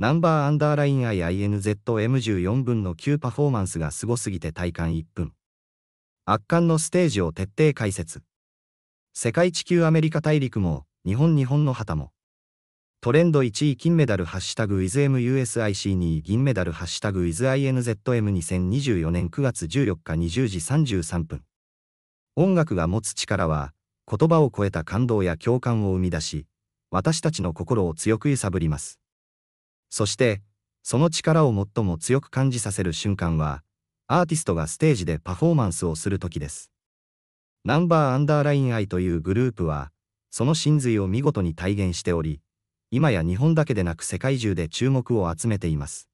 ナンバーアンダーライン IINZM14 分の9パフォーマンスがすごすぎて体感1分。圧巻のステージを徹底解説。世界地球アメリカ大陸も、日本日本の旗も。トレンド1位金メダルハッシュタグ WithMUSIC2 位銀メダルハッシュタグ WithINZM2024 年9月14日20時33分。音楽が持つ力は、言葉を超えた感動や共感を生み出し、私たちの心を強く揺さぶります。そしてその力を最も強く感じさせる瞬間はアーティストがステージでパフォーマンスをする時ですナンバーアンダーラインアイというグループはその真髄を見事に体現しており今や日本だけでなく世界中で注目を集めています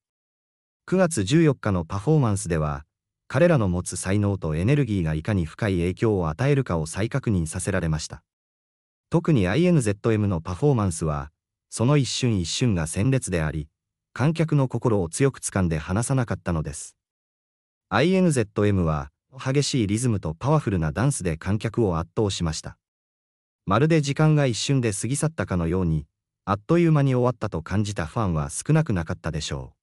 9月14日のパフォーマンスでは彼らの持つ才能とエネルギーがいかに深い影響を与えるかを再確認させられました特に INZM のパフォーマンスはその一瞬一瞬が鮮烈であり、観客の心を強く掴んで離さなかったのです。INZM は、激しいリズムとパワフルなダンスで観客を圧倒しました。まるで時間が一瞬で過ぎ去ったかのように、あっという間に終わったと感じたファンは少なくなかったでしょ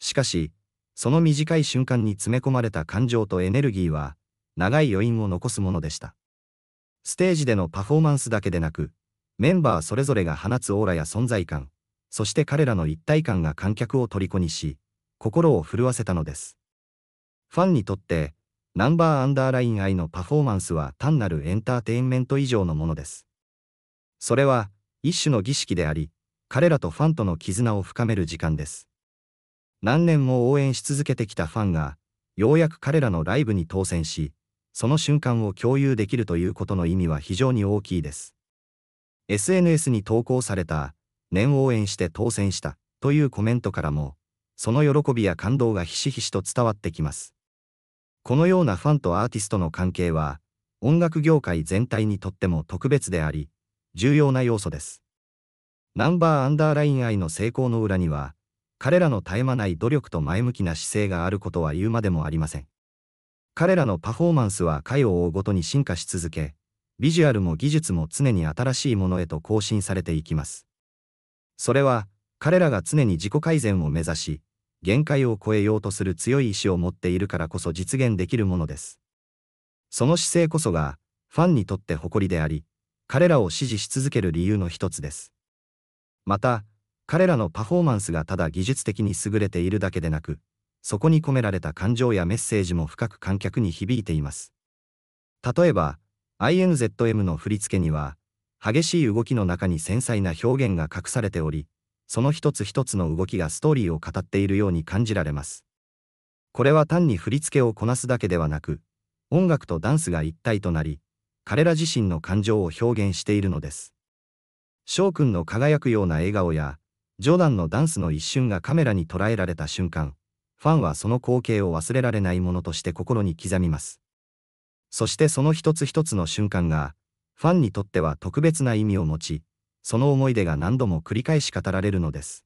う。しかし、その短い瞬間に詰め込まれた感情とエネルギーは、長い余韻を残すものでした。ステージでのパフォーマンスだけでなく、メンバーそれぞれが放つオーラや存在感、そして彼らの一体感が観客を虜にし、心を震わせたのです。ファンにとって、ナンバーアンダーライン愛のパフォーマンスは単なるエンターテインメント以上のものです。それは、一種の儀式であり、彼らとファンとの絆を深める時間です。何年も応援し続けてきたファンが、ようやく彼らのライブに当選し、その瞬間を共有できるということの意味は非常に大きいです。SNS に投稿された、念応援して当選したというコメントからも、その喜びや感動がひしひしと伝わってきます。このようなファンとアーティストの関係は、音楽業界全体にとっても特別であり、重要な要素です。ナンバーアンダーライン愛の成功の裏には、彼らの絶え間ない努力と前向きな姿勢があることは言うまでもありません。彼らのパフォーマンスは回を追うごとに進化し続け、ビジュアルも技術も常に新しいものへと更新されていきます。それは、彼らが常に自己改善を目指し、限界を超えようとする強い意志を持っているからこそ実現できるものです。その姿勢こそが、ファンにとって誇りであり、彼らを支持し続ける理由の一つです。また、彼らのパフォーマンスがただ技術的に優れているだけでなく、そこに込められた感情やメッセージも深く観客に響いています。例えば、INZM の振り付けには、激しい動きの中に繊細な表現が隠されており、その一つ一つの動きがストーリーを語っているように感じられます。これは単に振り付けをこなすだけではなく、音楽とダンスが一体となり、彼ら自身の感情を表現しているのです。翔くんの輝くような笑顔や、ジョーダンのダンスの一瞬がカメラに捉えられた瞬間、ファンはその光景を忘れられないものとして心に刻みます。そしてその一つ一つの瞬間が、ファンにとっては特別な意味を持ち、その思い出が何度も繰り返し語られるのです。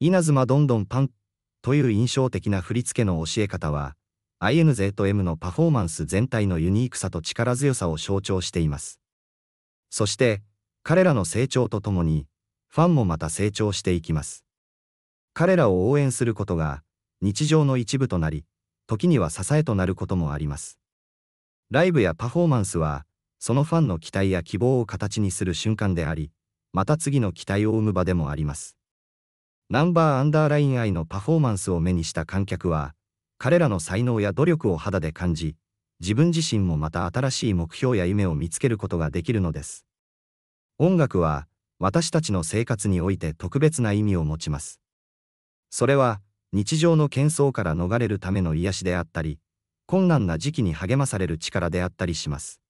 稲妻どんどんパンという印象的な振り付けの教え方は、INZ と M のパフォーマンス全体のユニークさと力強さを象徴しています。そして、彼らの成長とともに、ファンもまた成長していきます。彼らを応援することが、日常の一部となり、時には支えとなることもあります。ライブやパフォーマンスは、そのファンの期待や希望を形にする瞬間であり、また次の期待を生む場でもあります。ナンバーアンダーライン I のパフォーマンスを目にした観客は、彼らの才能や努力を肌で感じ、自分自身もまた新しい目標や夢を見つけることができるのです。音楽は、私たちの生活において特別な意味を持ちます。それは、日常の喧騒から逃れるための癒しであったり、困難な時期に励まされる力であったりします。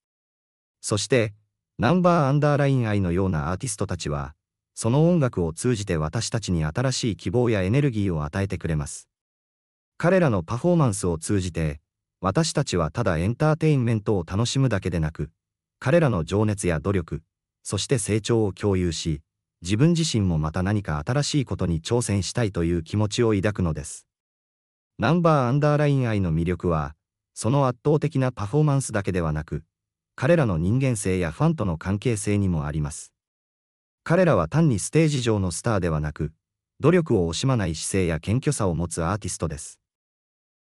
そして、ナンバーアンダーライン愛のようなアーティストたちは、その音楽を通じて私たちに新しい希望やエネルギーを与えてくれます。彼らのパフォーマンスを通じて、私たちはただエンターテインメントを楽しむだけでなく、彼らの情熱や努力、そして成長を共有し、自分自身もまた何か新しいことに挑戦したいという気持ちを抱くのです。ナンバーアンダーライン愛の魅力は、その圧倒的なパフォーマンスだけではなく、彼らの人間性やファンとの関係性にもあります。彼らは単にステージ上のスターではなく、努力を惜しまない姿勢や謙虚さを持つアーティストです。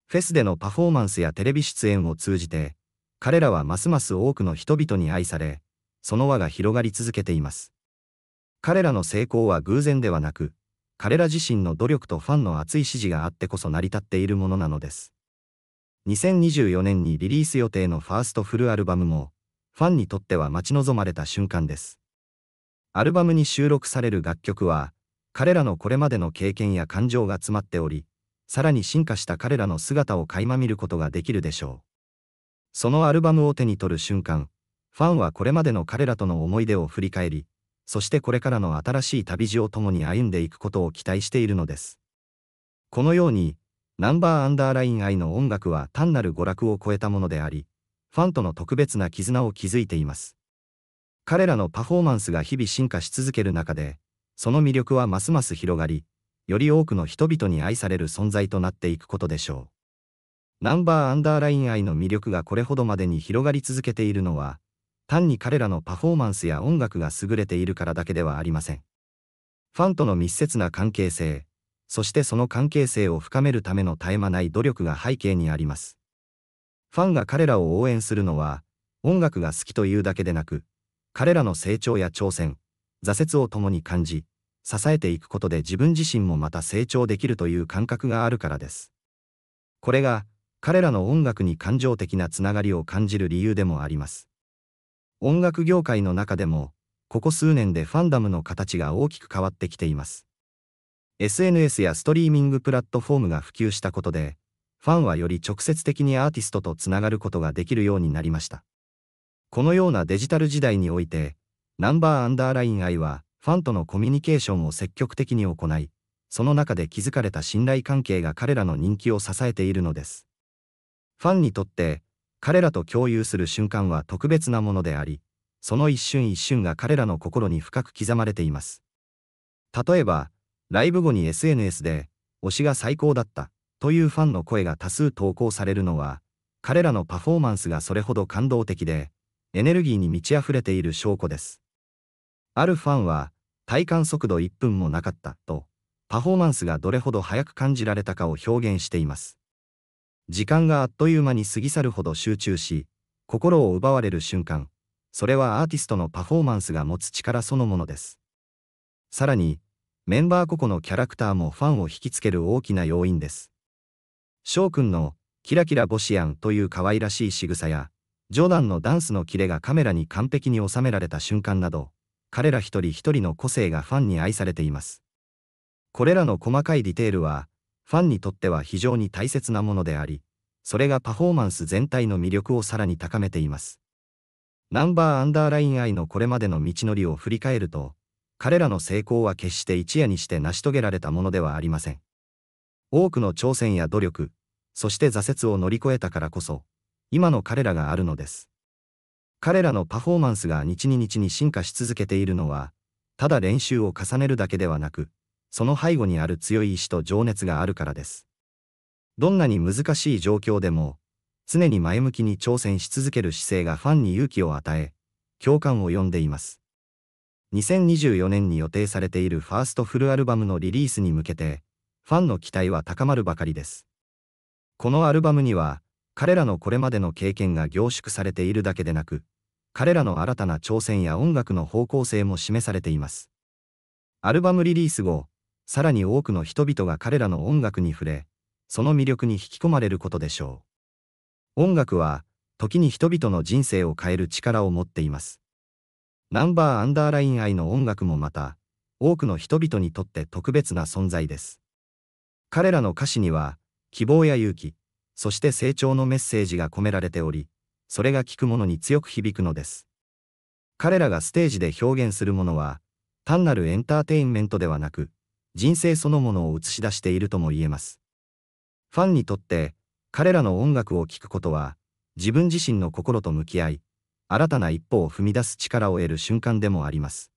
フェスでのパフォーマンスやテレビ出演を通じて、彼らはますます多くの人々に愛され、その輪が広がり続けています。彼らの成功は偶然ではなく、彼ら自身の努力とファンの熱い支持があってこそ成り立っているものなのです。2024年にリリース予定のファーストフルアルバムも、ファンにとっては待ち望まれた瞬間です。アルバムに収録される楽曲は、彼らのこれまでの経験や感情が詰まっており、さらに進化した彼らの姿を垣間見ることができるでしょう。そのアルバムを手に取る瞬間、ファンはこれまでの彼らとの思い出を振り返り、そしてこれからの新しい旅路を共に歩んでいくことを期待しているのです。このように、ナンバーアンダーライン愛の音楽は単なる娯楽を超えたものであり、ファンとの特別な絆を築いています。彼らのパフォーマンスが日々進化し続ける中で、その魅力はますます広がり、より多くの人々に愛される存在となっていくことでしょう。ナンバーアンダーライン愛の魅力がこれほどまでに広がり続けているのは、単に彼らのパフォーマンスや音楽が優れているからだけではありません。ファンとの密接な関係性、そしてその関係性を深めるための絶え間ない努力が背景にあります。ファンが彼らを応援するのは、音楽が好きというだけでなく、彼らの成長や挑戦、挫折を共に感じ、支えていくことで自分自身もまた成長できるという感覚があるからです。これが、彼らの音楽に感情的なつながりを感じる理由でもあります。音楽業界の中でも、ここ数年でファンダムの形が大きく変わってきています。SNS やストリーミングプラットフォームが普及したことで、ファンはより直接的にアーティストとつながることができるようになりました。このようなデジタル時代において、ナンバーアンダーライン愛は、ファンとのコミュニケーションを積極的に行い、その中で築かれた信頼関係が彼らの人気を支えているのです。ファンにとって、彼らと共有する瞬間は特別なものであり、その一瞬一瞬が彼らの心に深く刻まれています。例えば、ライブ後に SNS で、推しが最高だったというファンの声が多数投稿されるのは、彼らのパフォーマンスがそれほど感動的で、エネルギーに満ち溢れている証拠です。あるファンは、体感速度1分もなかったと、パフォーマンスがどれほど早く感じられたかを表現しています。時間があっという間に過ぎ去るほど集中し、心を奪われる瞬間、それはアーティストのパフォーマンスが持つ力そのものです。さらに、メンバー個々のキャラクターもファンを引きつける大きな要因です。翔くんのキラキラボシアンという可愛らしい仕草や、ジョダンのダンスのキレがカメラに完璧に収められた瞬間など、彼ら一人一人の個性がファンに愛されています。これらの細かいディテールは、ファンにとっては非常に大切なものであり、それがパフォーマンス全体の魅力をさらに高めています。ナンバーアンダーライン愛のこれまでの道のりを振り返ると、彼らの成功は決して一夜にして成し遂げられたものではありません。多くの挑戦や努力、そして挫折を乗り越えたからこそ、今の彼らがあるのです。彼らのパフォーマンスが日に日に進化し続けているのは、ただ練習を重ねるだけではなく、その背後にある強い意志と情熱があるからです。どんなに難しい状況でも、常に前向きに挑戦し続ける姿勢がファンに勇気を与え、共感を呼んでいます。2024年に予定されているファーストフルアルバムのリリースに向けて、ファンの期待は高まるばかりです。このアルバムには、彼らのこれまでの経験が凝縮されているだけでなく、彼らの新たな挑戦や音楽の方向性も示されています。アルバムリリース後、さらに多くの人々が彼らの音楽に触れ、その魅力に引き込まれることでしょう。音楽は、時に人々の人生を変える力を持っています。ナンバーアンダーライン愛の音楽もまた、多くの人々にとって特別な存在です。彼らの歌詞には、希望や勇気、そして成長のメッセージが込められており、それが聴くものに強く響くのです。彼らがステージで表現するものは、単なるエンターテインメントではなく、人生そのものを映し出しているとも言えます。ファンにとって、彼らの音楽を聴くことは、自分自身の心と向き合い、新たな一歩を踏み出す力を得る瞬間でもあります。